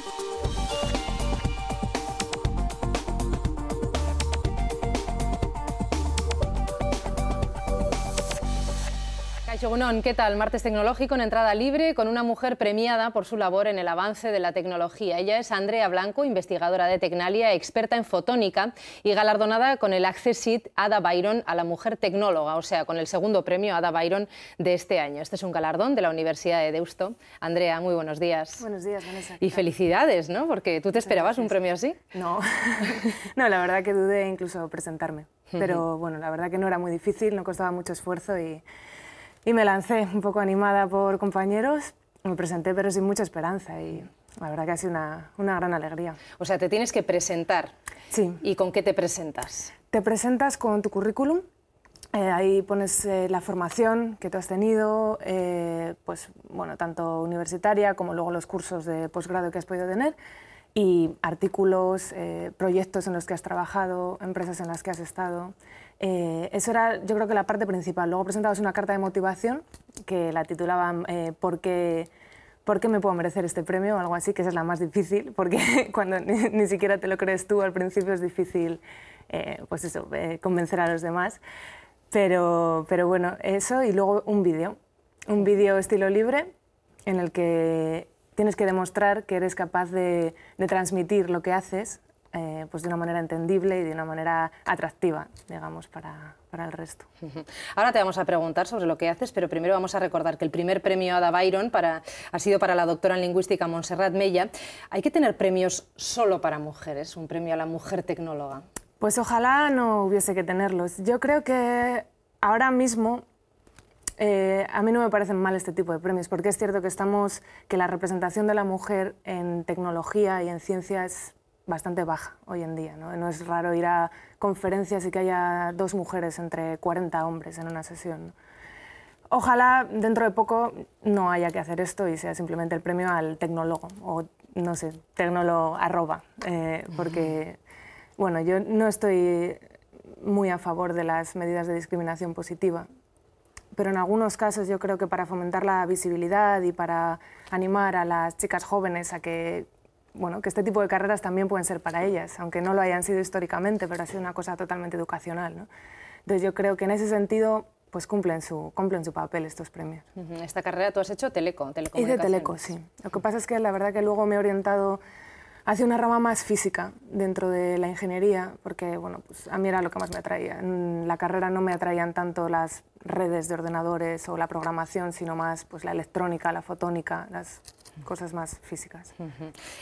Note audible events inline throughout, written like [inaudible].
thank you Shogunon, ¿qué tal? Martes Tecnológico en entrada libre con una mujer premiada por su labor en el avance de la tecnología. Ella es Andrea Blanco, investigadora de Tecnalia, experta en fotónica y galardonada con el Accessit Ada Byron a la mujer tecnóloga, o sea, con el segundo premio Ada Byron de este año. Este es un galardón de la Universidad de Deusto. Andrea, muy buenos días. Buenos días, Vanessa. Y felicidades, ¿no? Porque tú te esperabas un premio así. No, [laughs] no, la verdad que dudé incluso presentarme. Pero bueno, la verdad que no era muy difícil, no costaba mucho esfuerzo y y me lancé un poco animada por compañeros, me presenté pero sin mucha esperanza y la verdad que ha sido una, una gran alegría. O sea, te tienes que presentar. Sí. ¿Y con qué te presentas? Te presentas con tu currículum, eh, ahí pones eh, la formación que tú has tenido, eh, pues bueno, tanto universitaria como luego los cursos de posgrado que has podido tener y artículos, proyectos en los que has trabajado, empresas en las que has estado. Eh, eso era, yo creo que la parte principal. Luego presentabas una carta de motivación que la titulaba eh, ¿por, qué, me puedo merecer este premio? o algo así, que esa es la más difícil, [laughs] porque cuando ni, siquiera te lo crees tú al principio es difícil eh, pues eso, convencer a los demás. Pero, bueno, eso y luego un vídeo. Un vídeo estilo libre en el que tienes que demostrar que eres capaz de transmitir lo que haces eh, pues de una manera entendible y de una manera atractiva, digamos, para, para, el resto. [laughs] Ahora te vamos a preguntar sobre lo que haces, pero primero vamos a recordar que el primer premio Ada Byron para, ha sido para la doctora en lingüística Montserrat Mella. ¿Hay que tener premios solo para mujeres? Un premio a la mujer tecnóloga. Pues ojalá no hubiese que tenerlos. Yo creo que ahora mismo eh, a mí no me parecen mal este tipo de premios, porque es cierto que estamos que la representación de la mujer en tecnología y en ciencias bastante baja hoy en día. ¿no? es raro ir a conferencias y que haya dos mujeres entre 40 hombres en una sesión. Ojalá dentro de poco no haya que hacer esto y sea simplemente el premio al tecnólogo o, no sé, tecnólogo arroba, eh, porque, bueno, yo no estoy muy a favor de las medidas de discriminación positiva, pero en algunos casos yo creo que para fomentar la visibilidad y para animar a las chicas jóvenes a que bueno, que este tipo de carreras también pueden ser para ellas, aunque no lo hayan sido históricamente, pero ha sido una cosa totalmente educacional. ¿no? Entonces yo creo que en ese sentido pues cumplen su, cumplen su papel estos premios. Esta carrera tú has hecho teleco, telecomunicaciones. Hice teleco, sí. Lo que pasa es que la verdad que luego me he orientado hacia una rama más física dentro de la ingeniería, porque bueno, pues a mí era lo que más me atraía. En la carrera no me atraían tanto las redes de ordenadores o la programación, sino más pues, la electrónica, la fotónica, las cosas más físicas.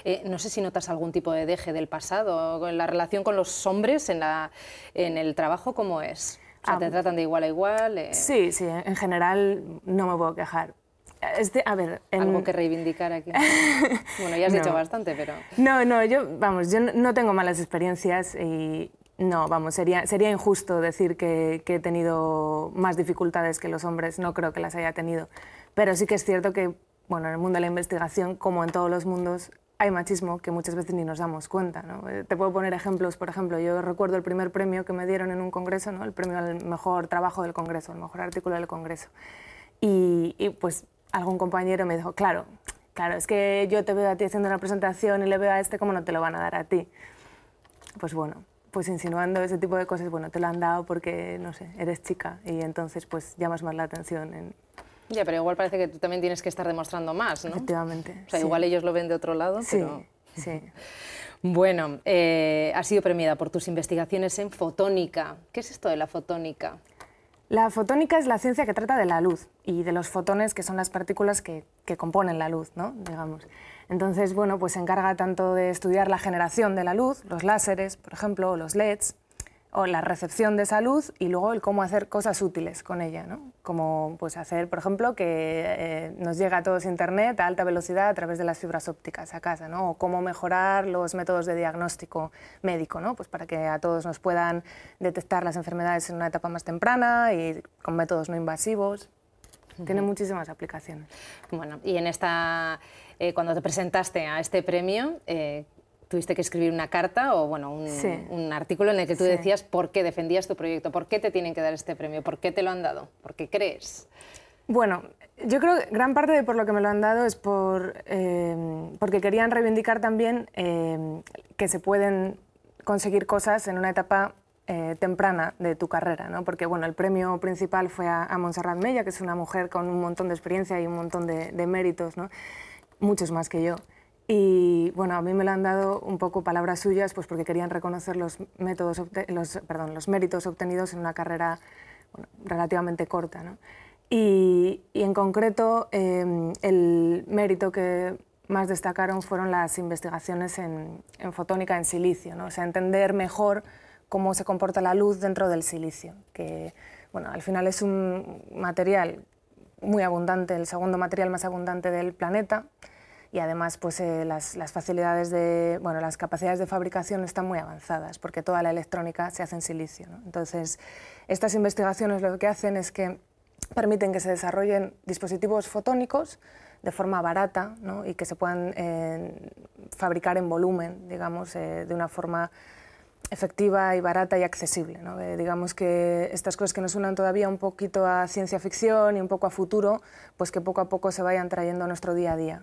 Eh, no sé si notas algún tipo de deje del pasado, la relación con los hombres en, la, en el trabajo, ¿cómo es? Ah, ¿Te tratan de igual a igual? Eh, sí, sí, en general no me puedo quejar. Este, a ver, Algo que reivindicar aquí. [laughs] bueno, ya has dicho bastante, pero... No, no, yo, vamos, yo no tengo malas experiencias y no, vamos, sería, sería injusto decir que, que he tenido más dificultades que los hombres, no creo que las haya tenido. Pero sí que es cierto que bueno, en el mundo de la investigación, como en todos los mundos, hay machismo que muchas veces ni nos damos cuenta. ¿no? Eh, te puedo poner ejemplos, por ejemplo, yo recuerdo el primer premio que me dieron en un congreso, ¿no? el premio al mejor trabajo del congreso, el mejor artículo del congreso. Y, y, pues algún compañero me dijo, claro, claro, es que yo te veo a ti haciendo una presentación y le veo a este, ¿cómo no te lo van a dar a ti? Pues bueno, pues insinuando ese tipo de cosas, bueno, te lo han dado porque, no sé, eres chica y entonces pues llamas más la atención en, ya, pero igual parece que tú también tienes que estar demostrando más, ¿no? Efectivamente. O sea, igual ellos lo ven de otro lado, sí, pero... Sí. [laughs] Bueno, eh, has sido premiada por tus investigaciones en fotónica. ¿Qué es esto de la fotónica? La fotónica es la ciencia que trata de la luz y de los fotones, que son las partículas que, componen la luz, ¿no? Digamos. Entonces, bueno, pues se encarga tanto de estudiar la generación de la luz, los láseres, por ejemplo, o los LEDs, o la recepción de salud y luego el cómo hacer cosas útiles con ella, ¿no? Como pues hacer, por ejemplo, que eh, nos llega a todos internet a alta velocidad a través de las fibras ópticas a casa, ¿no? O cómo mejorar los métodos de diagnóstico médico, ¿no? Pues para que a todos nos puedan detectar las enfermedades en una etapa más temprana y con métodos no invasivos. Tiene muchísimas aplicaciones. Bueno, y en esta eh, cuando te presentaste a este premio, eh, tuviste que escribir una carta o bueno, un, artículo en el que tú decías por qué defendías tu proyecto, por qué te tienen que dar este premio, por qué te lo han dado, por qué crees. Bueno, yo creo que gran parte de por lo que me lo han dado es por, eh, porque querían reivindicar también eh, que se pueden conseguir cosas en una etapa eh, temprana de tu carrera, ¿no? porque bueno, el premio principal fue a, Montserrat Mella, que es una mujer con un montón de experiencia y un montón de, de méritos, ¿no? muchos más que yo. Y bueno, a mí me lo han dado un poco palabras suyas, pues porque querían reconocer los, métodos los, perdón, los méritos obtenidos en una carrera bueno, relativamente corta. ¿no? Y, y, en concreto, em, el mérito que más destacaron fueron las investigaciones en, en fotónica en silicio, ¿no? o sea, entender mejor cómo se comporta la luz dentro del silicio, que bueno, al final es un material muy abundante, el segundo material más abundante del planeta y además pues, eh, las, facilidades de, bueno, las capacidades de fabricación están muy avanzadas porque toda la electrónica se hace en silicio. Entonces, estas investigaciones lo que hacen es que permiten que se desarrollen dispositivos fotónicos de forma barata ¿no? y que se puedan eh, fabricar en volumen, digamos, eh, de una forma efectiva y barata y accesible. Eh, digamos que estas cosas que nos unan todavía un poquito a ciencia ficción y un poco a futuro, pues que poco a poco se vayan trayendo a nuestro día a día.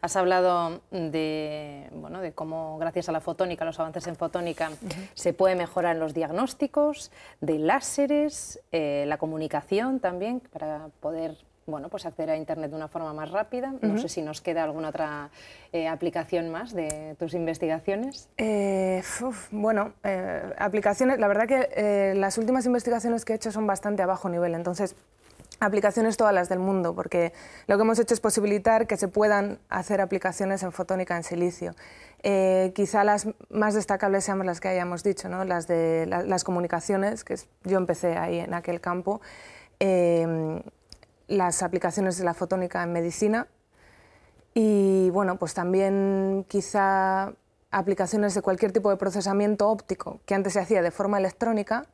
Has hablado de, de cómo gracias a la fotónica, los avances en fotónica, se pueden mejorar los diagnósticos, de láseres, eh, la comunicación también, para poder bueno, pues acceder a Internet de una forma más rápida. No sé si nos queda alguna otra eh, aplicación más de tus investigaciones. Eh, bueno, eh, aplicaciones, la verdad que las últimas investigaciones que he hecho son bastante a bajo nivel, entonces aplicaciones todas las del mundo, porque lo que hemos hecho es posibilitar que se puedan hacer aplicaciones en fotónica en silicio. quizá las más destacables sean las que hayamos dicho, ¿no? las de las comunicaciones, que yo empecé ahí en aquel campo las aplicaciones de la fotónica en medicina y bueno, pues también quizá aplicaciones de cualquier tipo de procesamiento óptico que antes se hacía de forma electrónica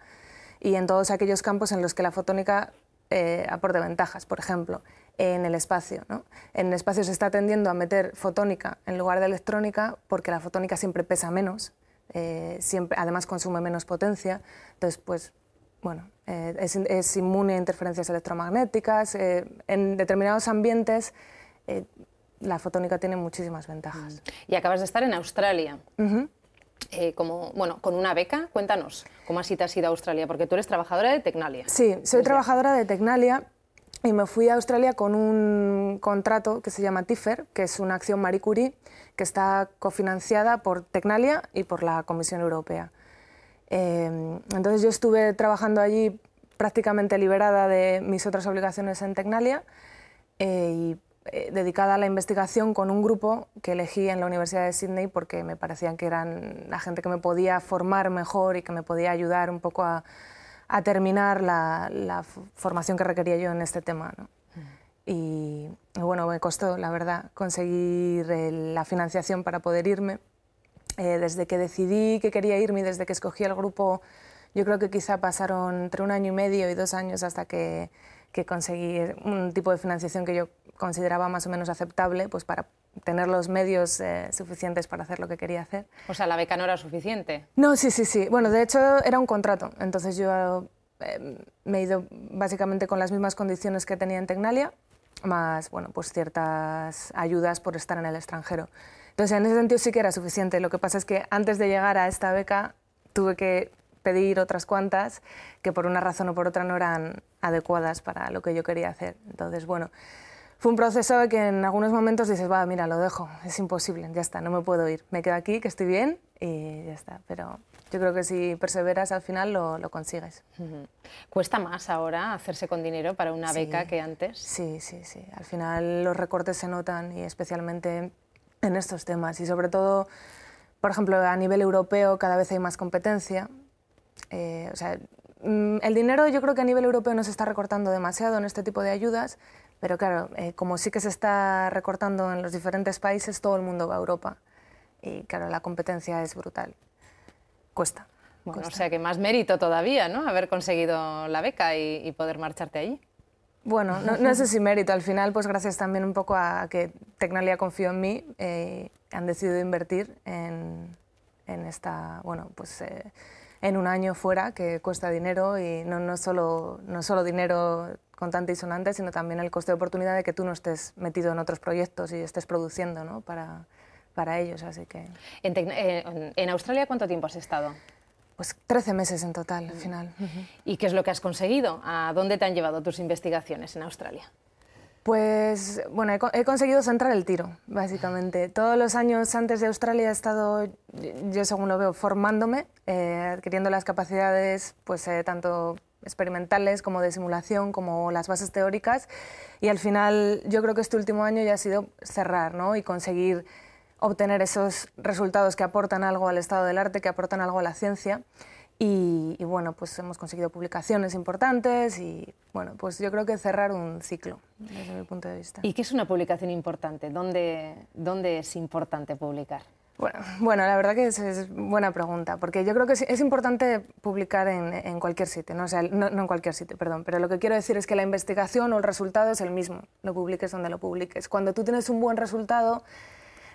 y en todos aquellos campos en los que la fotónica eh, aporte ventajas, por ejemplo, en el espacio. ¿no? En el espacio se está tendiendo a meter fotónica en lugar de electrónica porque la fotónica siempre pesa menos, eh, siempre, además consume menos potencia, entonces pues bueno, eh, es, inmune a interferencias electromagnéticas. Eh, en determinados ambientes eh, la fotónica tiene muchísimas ventajas. Mm. Y acabas de estar en Australia. bueno, con una beca, cuéntanos, ¿cómo así te has ido a Australia? Porque tú eres trabajadora de Tecnalia. Sí, soy trabajadora de Tecnalia y me fui a Australia con un contrato que se llama TIFER, que es una acción Marie Curie, que está cofinanciada por Tecnalia y por la Comisión Europea. Em, entonces yo estuve trabajando allí prácticamente liberada de mis otras obligaciones en Tecnalia eh, y eh, dedicada a la investigación con un grupo que elegí en la Universidad de Sydney porque me parecían que eran la gente que me podía formar mejor y que me podía ayudar un poco a, terminar la, formación que requería yo en este tema. Y, bueno, me costó, la verdad, conseguir eh, la financiación para poder irme. Eh, desde que decidí que quería irme desde que escogí el grupo, yo creo que quizá pasaron entre un año y medio y dos años hasta que, conseguí un tipo de financiación que yo consideraba más o menos aceptable pues, para tener los medios eh, suficientes para hacer lo que quería hacer. O sea, la beca no era suficiente. No, sí, sí, sí. Bueno, de hecho era un contrato, entonces yo eh, me he ido básicamente con las mismas condiciones que tenía en Tecnalia, más bueno, pues ciertas ayudas por estar en el extranjero. Entonces, en ese sentido sí que era suficiente. Lo que pasa es que antes de llegar a esta beca tuve que pedir otras cuantas que por una razón o por otra no eran adecuadas para lo que yo quería hacer. Entonces, bueno, fue un proceso de que en algunos momentos dices, va, mira, lo dejo, es imposible, ya está, no me puedo ir, me quedo aquí, que estoy bien y ya está. Pero yo creo que si perseveras al final lo, consigues. ¿Cuesta más ahora hacerse con dinero para una beca que antes? Sí, sí, sí. Al final los recortes se notan y especialmente en estos temas y sobre todo, por ejemplo, a nivel europeo cada vez hay más competencia. Eh, o sea, mm, el dinero yo creo que a nivel europeo no se está recortando demasiado en este tipo de ayudas, pero claro, eh, como sí que se está recortando en los diferentes países, todo el mundo va a Europa. Y claro, la competencia es brutal. Cuesta. o sea que más mérito todavía, ¿no? Haber conseguido la beca y, y poder marcharte allí. Bueno, no, sé [laughs] si mérito. Al final, pues gracias también un poco a que Tecnalia confió en mí, eh, han decidido invertir en, esta, bueno, pues eh, en un año fuera que cuesta dinero y no, solo, no solo dinero contante y sonante, sino también el coste de oportunidad de que tú no estés metido en otros proyectos y estés produciendo ¿no? para, para ellos. Así que... en eh, Australia cuánto tiempo has estado? Pues 13 meses en total, al final. ¿Y qué es lo que has conseguido? ¿A dónde te han llevado tus investigaciones en Australia? Pues bueno, he, conseguido centrar el tiro, básicamente. Todos los años antes de Australia he estado, yo según lo veo, formándome, eh, adquiriendo las capacidades, pues eh, tanto experimentales como de simulación, como las bases teóricas. Y al final yo creo que este último año ya ha sido cerrar ¿no? y conseguir obtener esos resultados que aportan algo al estado del arte, que aportan algo a la ciencia. Y, bueno, pues hemos conseguido publicaciones importantes y bueno, pues yo creo que cerrar un ciclo desde mi punto de vista. ¿Y qué es una publicación importante? ¿Dónde, dónde es importante publicar? Bueno, bueno, la verdad que es, buena pregunta, porque yo creo que es, importante publicar en, cualquier sitio, ¿no? sea, no, no, en cualquier sitio, perdón, pero lo que quiero decir es que la investigación o el resultado es el mismo, lo publiques donde lo publiques. Cuando tú tienes un buen resultado,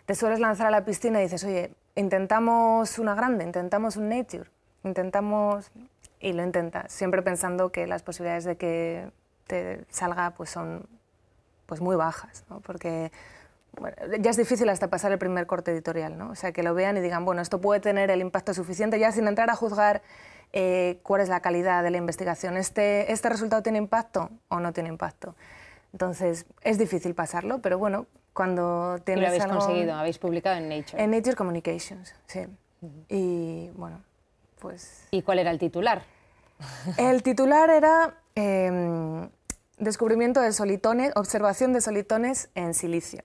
te sueles lanzar a la piscina y dices, oye, intentamos una grande, intentamos un nature, intentamos... Y lo intentas, siempre pensando que las posibilidades de que te salga pues son pues muy bajas, ¿no? porque ya es difícil hasta pasar el primer corte editorial, ¿no? o sea, que lo vean y digan, bueno, esto puede tener el impacto suficiente ya sin entrar a juzgar eh, cuál es la calidad de la investigación. Este, ¿Este resultado tiene impacto o no tiene impacto? Entonces, es difícil pasarlo, pero bueno, cuando y lo habéis conseguido, habéis publicado en Nature. En Nature Communications, sí. Y bueno, pues... ¿Y cuál era el titular? El titular era em, Descubrimiento de solitones, observación de solitones en silicio.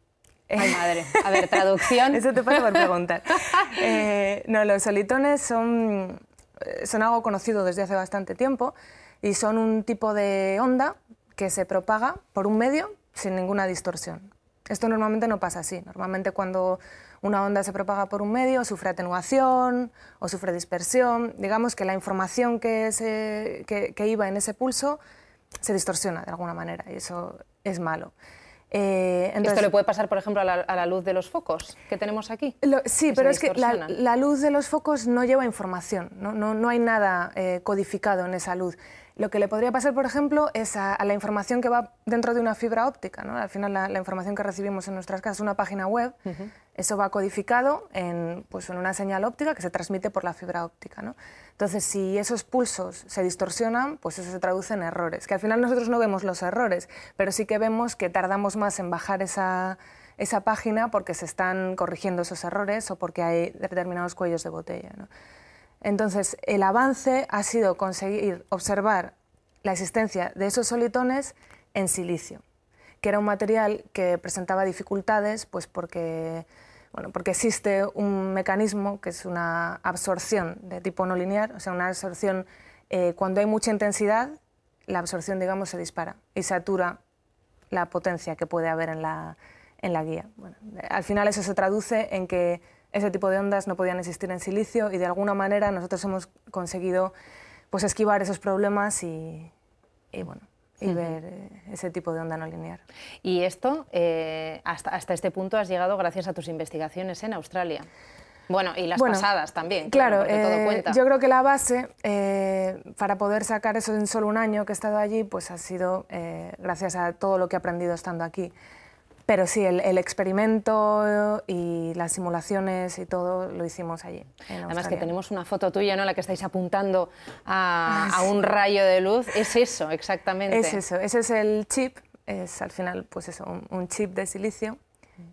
Ay, madre. A ver, traducción. [laughs] Eso te pasa por preguntar. [laughs] Eh, no, los solitones son, eh, son algo conocido desde hace bastante tiempo y son un tipo de onda que se propaga por un medio sin ninguna distorsión. Esto normalmente no pasa así. Normalmente cuando una onda se propaga por un medio sufre atenuación o sufre dispersión. Digamos que la información que, se, iba en ese pulso se distorsiona de alguna manera y eso es malo. Eh, ¿Esto le puede pasar, por ejemplo, a la, luz de los focos que tenemos aquí? sí, pero es que la, luz de los focos no lleva información, no, hay nada eh, codificado en esa luz. Lo que le podría pasar, por ejemplo, es a, la información que va dentro de una fibra óptica. ¿no? Al final, la, información que recibimos en nuestras casas una página web. Eso va codificado en, pues, en una señal óptica que se transmite por la fibra óptica. ¿no? Entonces, si esos pulsos se distorsionan, pues eso se traduce en errores. Que al final nosotros no vemos los errores, pero sí que vemos que tardamos más en bajar esa, esa página porque se están corrigiendo esos errores o porque hay determinados cuellos de botella. ¿no? Entonces, el avance ha sido conseguir observar la existencia de esos solitones en silicio, que era un material que presentaba dificultades pues porque, porque existe un mecanismo que es una absorción de tipo no lineal, o sea, una absorción eh, cuando hay mucha intensidad, la absorción, digamos, se dispara y satura la potencia que puede haber en la, guía. al final eso se traduce en que ese tipo de ondas no podían existir en silicio y de alguna manera nosotros hemos conseguido pues, esquivar esos problemas y, bueno, y ver eh, ese tipo de onda no lineal. Y esto, eh, hasta, hasta, este punto has llegado gracias a tus investigaciones en Australia. Bueno, y las pasadas también. Claro, todo eh, cuenta. yo creo que la base para poder sacar eso en solo un año que he estado allí, pues ha sido gracias a todo lo que he aprendido estando aquí. Pero sí, el, experimento y las simulaciones y todo lo hicimos allí. Además que tenemos una foto tuya, ¿no? la que estáis apuntando a, ah, un rayo de luz. Es eso, exactamente. Es eso. Ese es el chip. Es al final, pues eso, un, chip de silicio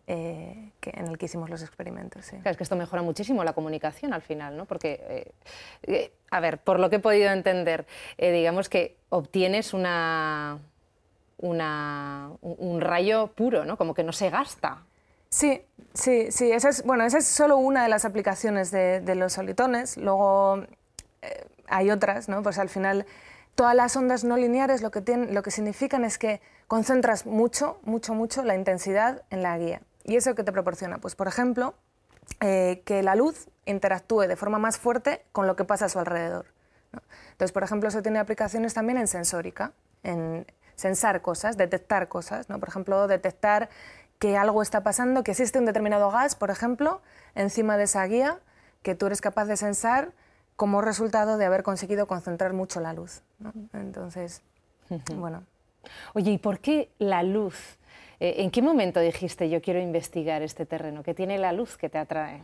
eh, en el que hicimos los experimentos. Claro, es que esto mejora muchísimo la comunicación al final, ¿no? Porque, eh, eh, a ver, por lo que he podido entender, digamos que obtienes una un rayo puro, ¿no? Como que no se gasta. Sí, sí, sí. Esa es, bueno, esa es solo una de las aplicaciones de, los solitones. Luego eh, hay otras, ¿no? Pues al final todas las ondas no lineares lo que, tienen, lo que significan es que concentras mucho, mucho, mucho la intensidad en la guía. ¿Y eso qué te proporciona? Pues por ejemplo, eh, que la luz interactúe de forma más fuerte con lo que pasa a su alrededor. Entonces, por ejemplo, eso tiene aplicaciones también en sensórica, en sensar cosas, detectar cosas, ¿no? Por ejemplo, detectar que algo está pasando, que existe un determinado gas, por ejemplo, encima de esa guía, que tú eres capaz de sensar como resultado de haber conseguido concentrar mucho la luz. Entonces, bueno. Oye, ¿y por qué la luz? Eh, ¿En qué momento dijiste yo quiero investigar este terreno? ¿Qué tiene la luz que te atrae?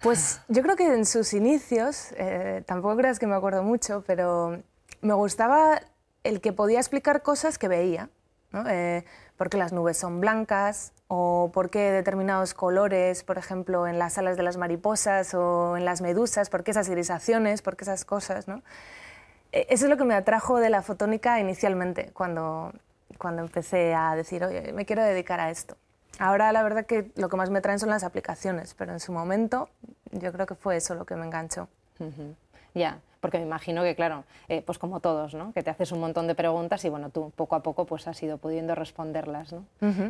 Pues yo creo que en sus inicios, eh, tampoco creas que me acuerdo mucho, pero me gustaba el que podía explicar cosas que veía, ¿no? Eh, porque las nubes son blancas o porque determinados colores, por ejemplo, en las alas de las mariposas o en las medusas, porque esas irisaciones, porque esas cosas, e, Eso es lo que me atrajo de la fotónica inicialmente, cuando, cuando empecé a decir, oye, me quiero dedicar a esto. Ahora la verdad que lo que más me traen son las aplicaciones, pero en su momento yo creo que fue eso lo que me enganchó. Ya, porque me imagino que, claro, eh, pues como todos, ¿no? Que te haces un montón de preguntas y, bueno, tú poco a poco pues has ido pudiendo responderlas,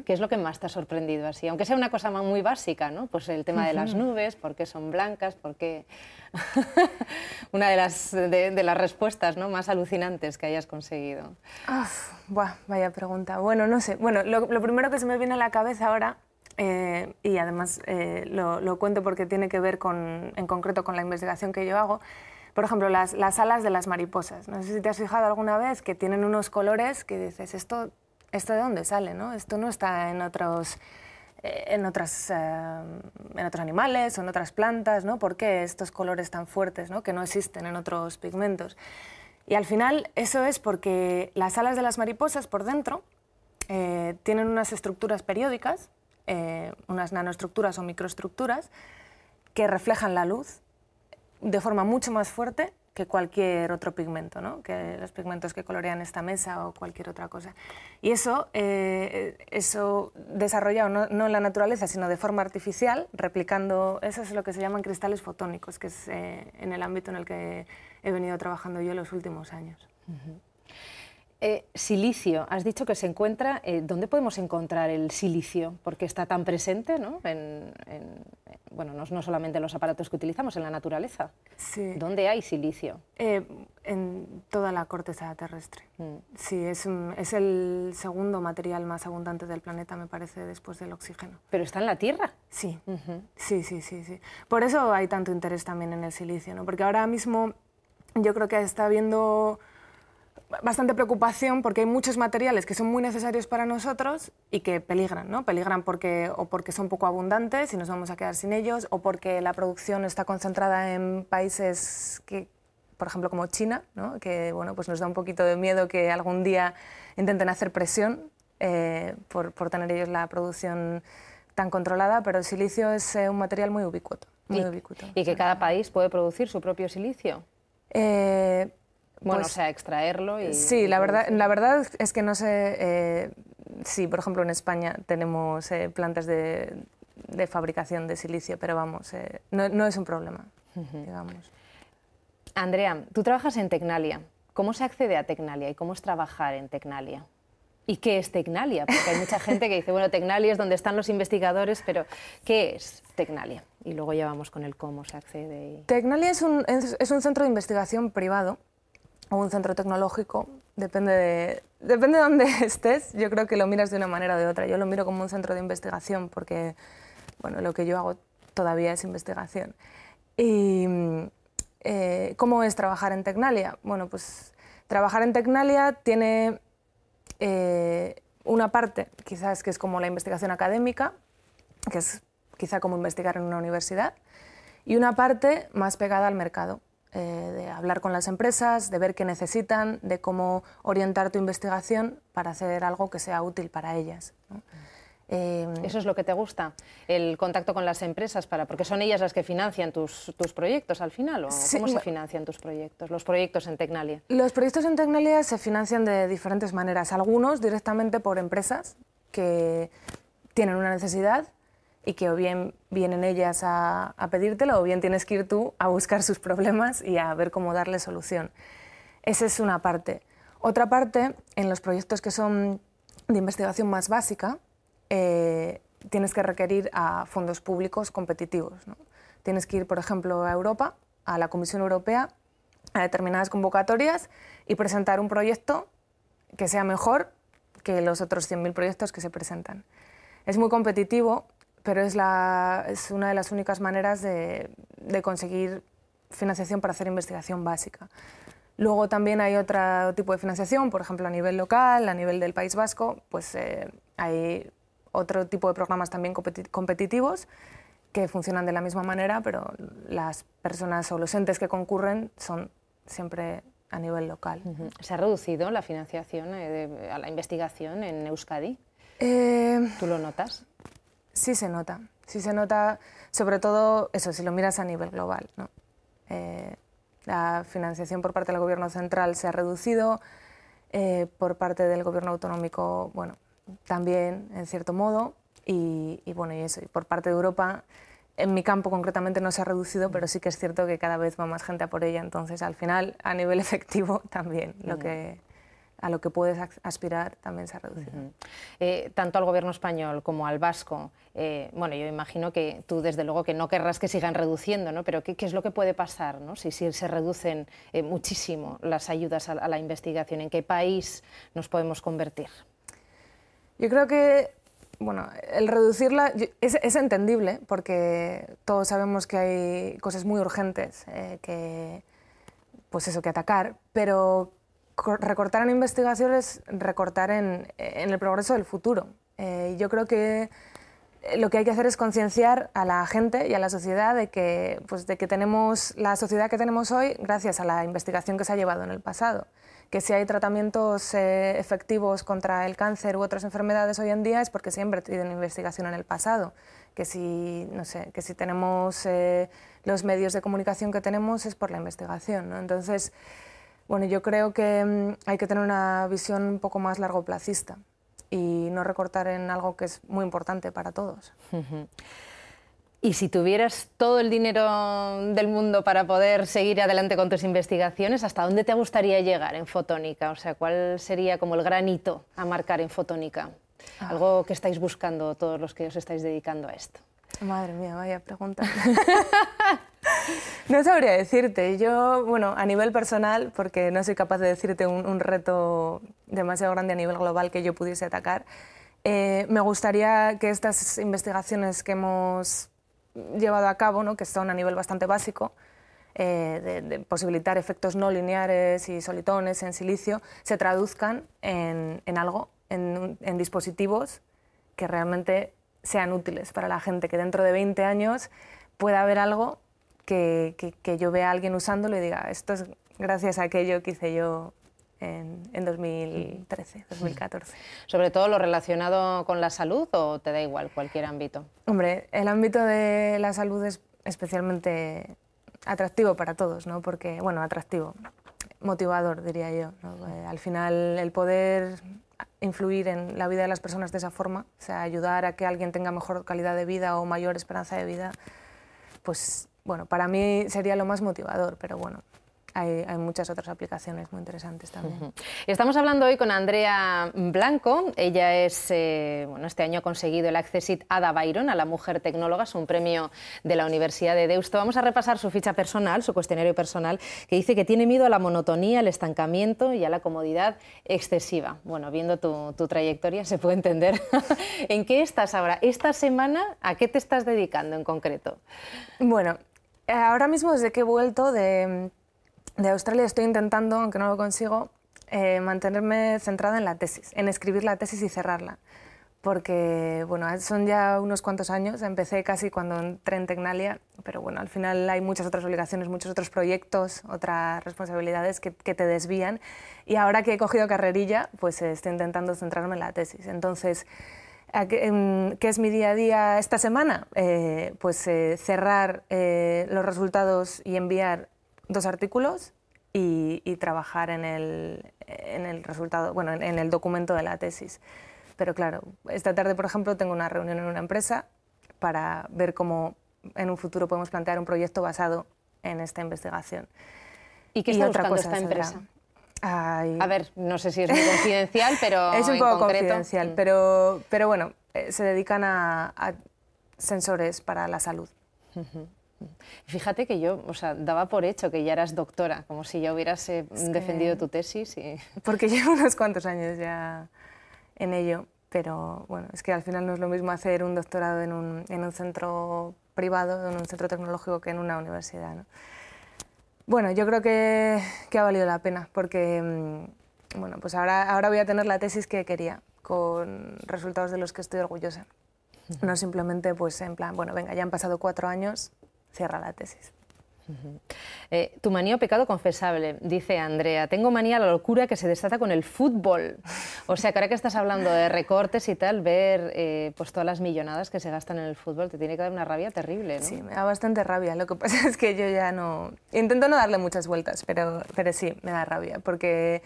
¿Qué es lo que más te ha sorprendido así? Aunque sea una cosa muy básica, ¿no? Pues el tema de las nubes, por qué son blancas, por qué... [laughs] una de las, las respuestas ¿no? más alucinantes que hayas conseguido. buah, vaya pregunta. Bueno, no sé. Bueno, lo, primero que se me viene a la cabeza ahora, eh, y además eh, lo, cuento porque tiene que ver con, en concreto con la investigación que yo hago, por ejemplo, las, alas de las mariposas. No sé si te has fijado alguna vez que tienen unos colores que dices, esto, esto de dónde sale, ¿no? Esto no está en otros eh, en, eh, en otros animales o en otras plantas, ¿no? ¿Por qué estos colores tan fuertes que no existen en otros pigmentos? Y al final eso es porque las alas de las mariposas por dentro eh, tienen unas estructuras periódicas, unas nanoestructuras o microestructuras, que reflejan la luz de forma mucho más fuerte que cualquier otro pigmento, ¿no? que los pigmentos que colorean esta mesa o cualquier otra cosa. Y eso, eh, eso desarrollado no, en la naturaleza, sino de forma artificial, replicando, eso es lo que se llaman cristales fotónicos, que es eh, en el ámbito en el que he venido trabajando yo los últimos años. Eh, silicio, has dicho que se encuentra, eh, ¿dónde podemos encontrar el silicio? Porque está tan presente, ¿no? En, bueno, no, solamente en los aparatos que utilizamos, en la naturaleza. Sí. ¿Dónde hay silicio? Eh, en toda la corteza terrestre. Mm. Sí, es, el segundo material más abundante del planeta, me parece, después del oxígeno. ¿Pero está en la Tierra? Sí, sí, sí, sí, sí. Por eso hay tanto interés también en el silicio, ¿no? Porque ahora mismo yo creo que está habiendo bastante preocupación porque hay muchos materiales que son muy necesarios para nosotros y que peligran, ¿no? Peligran porque, o porque son poco abundantes y nos vamos a quedar sin ellos, o porque la producción está concentrada en países que, por ejemplo, como China, ¿no? que bueno, pues nos da un poquito de miedo que algún día intenten hacer presión eh, por, por, tener ellos la producción tan controlada, pero el silicio es eh, un material muy ubicuo Muy y, ¿Y que cada país puede producir su propio silicio? Eh, bueno, pues, o sea, extraerlo y... Sí, la, verdad, la verdad es que no sé eh, si, por ejemplo, en España tenemos eh, plantas de, fabricación de silicio, pero vamos, eh, no, es un problema, digamos. Andrea, tú trabajas en Tecnalia. ¿Cómo se accede a Tecnalia y cómo es trabajar en Tecnalia? ¿Y qué es Tecnalia? Porque hay mucha gente que dice, bueno, Tecnalia es donde están los investigadores, pero ¿qué es Tecnalia? Y luego ya vamos con el cómo se accede. Y... Tecnalia es un centro de investigación privado o un centro tecnológico, depende de, depende de dónde [laughs] estés, yo creo que lo miras de una manera o de otra. Yo lo miro como un centro de investigación porque bueno, lo que yo hago todavía es investigación. Y, eh, ¿Cómo es trabajar en Tecnalia? Bueno, pues trabajar en Tecnalia tiene eh, una parte, quizás que es como la investigación académica, que es quizá como investigar en una universidad, y una parte más pegada al mercado. Eh, de hablar con las empresas, de ver qué necesitan, de cómo orientar tu investigación para hacer algo que sea útil para ellas. Em, Eso es lo que te gusta, el contacto con las empresas, para, porque son ellas las que financian tus, tus proyectos al final, ¿o cómo se financian tus proyectos, los proyectos en Tecnalia? Los proyectos en Tecnalia se financian de diferentes maneras, algunos directamente por empresas que tienen una necesidad y que o bien vienen ellas a, pedírtelo o bien tienes que ir tú a buscar sus problemas y a ver cómo darle solución. Esa es una parte. Otra parte, en los proyectos que son de investigación más básica, eh, tienes que requerir a fondos públicos competitivos. ¿no? Tienes que ir, por ejemplo, a Europa, a la Comisión Europea, a determinadas convocatorias y presentar un proyecto que sea mejor que los otros 100.000 proyectos que se presentan. Es muy competitivo pero es, una de las únicas maneras de, conseguir financiación para hacer investigación básica. Luego también hay otro tipo de financiación, por ejemplo, a nivel local, a nivel del País Vasco, pues eh, hay otro tipo de programas también competitivos que funcionan de la misma manera, pero las personas o los entes que concurren son siempre a nivel local. ¿Se ha reducido la financiación eh, a la investigación en Euskadi? Eh, ¿Tú lo notas? Sí se nota, sí se nota, sobre todo eso, si lo miras a nivel global. Eh, la financiación por parte del gobierno central se ha reducido, eh, por parte del gobierno autonómico, bueno, también en cierto modo, y, y, bueno, y eso, y por parte de Europa, en mi campo concretamente no se ha reducido, pero sí que es cierto que cada vez va más gente a por ella, entonces al final, a nivel [laughs] efectivo, también lo mm. que a lo que puedes aspirar también se ha reducido. Eh, tanto al gobierno español como al vasco, eh, bueno, yo imagino que tú desde luego que no querrás que sigan reduciendo, ¿no? pero ¿qué, es lo que puede pasar ¿no? si, se reducen eh, muchísimo las ayudas a, la investigación? ¿En qué país nos podemos convertir? Yo creo que bueno, el reducirla es, entendible porque todos sabemos que hay cosas muy urgentes que, pues eso, que atacar, pero recortar en investigación es recortar en, el progreso del futuro. Eh, yo creo que eh, lo que hay que hacer es concienciar a la gente y a la sociedad de que, pues, de que tenemos la sociedad que tenemos hoy gracias a la investigación que se ha llevado en el pasado. Que si hay tratamientos eh, efectivos contra el cáncer u otras enfermedades hoy en día es porque siempre ha habido investigación en el pasado. Que si, no sé, que si tenemos los medios de comunicación que tenemos es por la investigación. ¿no? Entonces, bueno, yo creo que mm, hay que tener una visión un poco más largo plazista y no recortar en algo que es muy importante para todos. Y si tuvieras todo el dinero del mundo para poder seguir adelante con tus investigaciones, ¿hasta dónde te gustaría llegar en fotónica? O sea, ¿cuál sería como el granito a marcar en fotónica? Ah. Algo que estáis buscando todos los que os estáis dedicando a esto. Madre mía, vaya pregunta. [laughs] [laughs] No sabría decirte. Yo, bueno, a nivel personal, porque no soy capaz de decirte un, reto demasiado grande a nivel global que yo pudiese atacar, eh, me gustaría que estas investigaciones que hemos llevado a cabo, que son a nivel bastante básico, eh, de, posibilitar efectos no lineares y solitones en silicio, se traduzcan en, algo, en, en dispositivos que realmente sean útiles para la gente, que dentro de 20 años pueda haber algo que, yo vea a alguien usándolo y diga, esto es gracias a aquello que hice yo en, 2013, 2014. ¿Sobre todo lo relacionado con la salud o te da igual cualquier ámbito? Hombre, el ámbito de la salud es especialmente atractivo para todos, ¿no? Porque, bueno, atractivo, motivador, diría yo. Eh, al final, el poder influir en la vida de las personas de esa forma, o sea, ayudar a que alguien tenga mejor calidad de vida o mayor esperanza de vida, pues bueno, para mí sería lo más motivador, pero bueno, hay, muchas otras aplicaciones muy interesantes también. Estamos hablando hoy con Andrea Blanco. Ella es, eh, bueno, este año ha conseguido el Accessit Ada Byron a la Mujer Tecnóloga, es un premio de la Universidad de Deusto. Vamos a repasar su ficha personal, su cuestionario personal, que dice que tiene miedo a la monotonía, al estancamiento y a la comodidad excesiva. Bueno, viendo tu, tu trayectoria se puede entender. [laughs] ¿En qué estás ahora? ¿Esta semana a qué te estás dedicando en concreto? Bueno, Ahora mismo, desde que he vuelto mm, de, Australia, estoy intentando, aunque no lo consigo, eh, mantenerme centrada en la tesis, en escribir la tesis y cerrarla. Porque, bueno, son ya unos cuantos años, empecé casi cuando entré en Tecnalia, pero bueno, al final hay muchas otras obligaciones, muchos otros proyectos, otras responsabilidades que, que te desvían. Y ahora que he cogido carrerilla, pues eh, estoy intentando centrarme en la tesis. Entonces, qué em, es mi día a día esta semana? Eh, pues eh, cerrar eh, los resultados y enviar dos artículos y, trabajar en el, en el, resultado, bueno, en, el documento de la tesis. Pero claro, esta tarde, por ejemplo, tengo una reunión en una empresa para ver cómo en un futuro podemos plantear un proyecto basado en esta investigación. ¿Y qué está y otra esta empresa? A ver, no sé si es muy confidencial, [laughs] pero. es un poco confidencial, mm. pero, bueno, eh, se dedican a, sensores para la salud. Fíjate que yo, o sea, daba por hecho que ya eras doctora, como si ya hubieras eh, defendido tu tesis. Y... [laughs] Porque llevo unos cuantos años ya en ello, pero bueno, es que al final no es lo mismo hacer un doctorado en un, centro privado, en un centro tecnológico, que en una universidad. ¿no? Bueno, yo creo que, ha valido la pena porque mm, bueno, pues ahora, ahora voy a tener la tesis que quería con resultados de los que estoy orgullosa. No simplemente pues en plan, bueno, venga, ya han pasado cuatro años, cierra la tesis. Eh, tu manía pecado confesable, dice Andrea. Tengo manía a la locura que se desata con el fútbol. O sea, que ahora que estás hablando de recortes y tal, ver eh, pues todas las millonadas que se gastan en el fútbol te tiene que dar una rabia terrible, ¿no? Sí, me da bastante rabia. Lo que [laughs] pasa es que yo ya no... Intento no darle muchas vueltas, pero, pero sí, me da rabia. Porque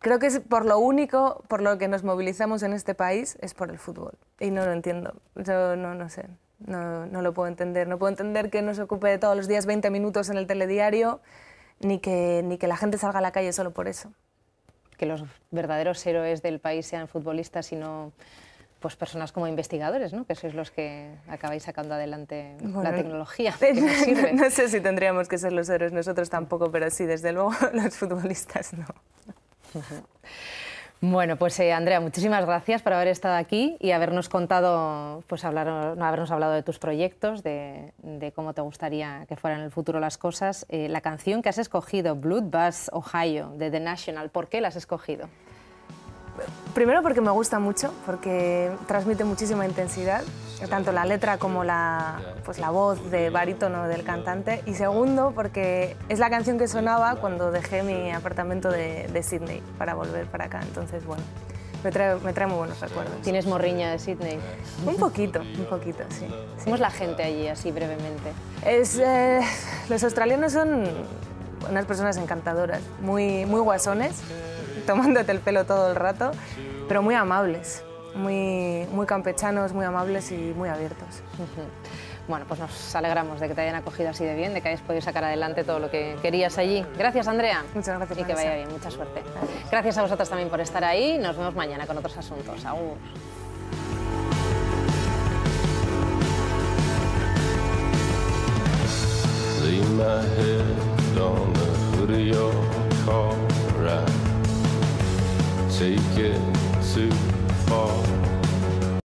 creo que es por lo único por lo que nos movilizamos en este país es por el fútbol. Y no lo entiendo. Yo no, no sé. No, lo puedo entender. No puedo entender que nos ocupe todos los días 20 minutos en el telediario, ni que, ni que la gente salga a la calle solo por eso. Que los verdaderos héroes del país sean futbolistas y no pues personas como investigadores, ¿no? que sois los que acabáis sacando adelante la tecnología. [laughs] no sé si tendríamos que ser los héroes nosotros tampoco, pero sí, desde luego [laughs] los futbolistas no. Bueno, pues eh, Andrea, muchísimas gracias por haber estado aquí y habernos contado, pues habernos hablado de tus proyectos, de, cómo te gustaría que fueran en el futuro las cosas. Eh, la canción que has escogido, Bloodbath Ohio, de The National, ¿por qué la has escogido? Primero porque me gusta mucho, porque transmite muchísima intensidad tanto la letra como la, pues la voz de barítono del cantante. Y segundo, porque es la canción que sonaba cuando dejé mi apartamento de, de Sydney para volver para acá. Entonces, bueno, me trae, muy buenos recuerdos. ¿Tienes morriña de Sydney? Un poquito, un poquito, sí. ¿Cómo es la gente allí, así brevemente? Es, eh, los australianos son unas personas encantadoras, muy, muy guasones, tomándote el pelo todo el rato, pero muy amables muy, muy campechanos, muy amables y muy abiertos. Bueno, pues nos alegramos de que te hayan acogido así de bien, de que hayas podido sacar adelante todo lo que querías allí. Gracias, Andrea. Muchas gracias. Y que vaya bien, mucha suerte. Gracias, a vosotras también por estar ahí. Nos vemos mañana con otros asuntos. aún fall.